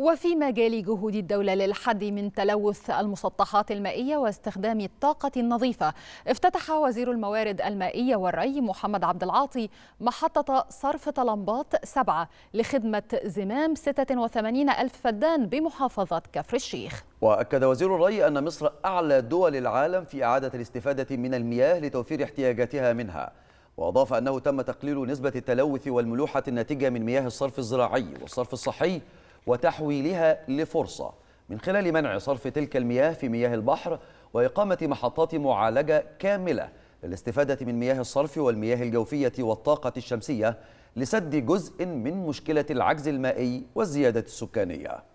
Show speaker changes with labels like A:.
A: وفي مجال جهود الدولة للحد من تلوث المسطحات المائية واستخدام الطاقة النظيفة افتتح وزير الموارد المائية والري محمد عبد العاطي محطة صرف طلمبات سبعة لخدمة زمام 86 ألف فدان بمحافظة كفر الشيخ
B: وأكد وزير الري أن مصر أعلى دول العالم في إعادة الاستفادة من المياه لتوفير احتياجاتها منها وأضاف أنه تم تقليل نسبة التلوث والملوحة الناتجة من مياه الصرف الزراعي والصرف الصحي وتحويلها لفرصة من خلال منع صرف تلك المياه في مياه البحر وإقامة محطات معالجة كاملة للاستفادة من مياه الصرف والمياه الجوفية والطاقة الشمسية لسد جزء من مشكلة العجز المائي والزيادة السكانية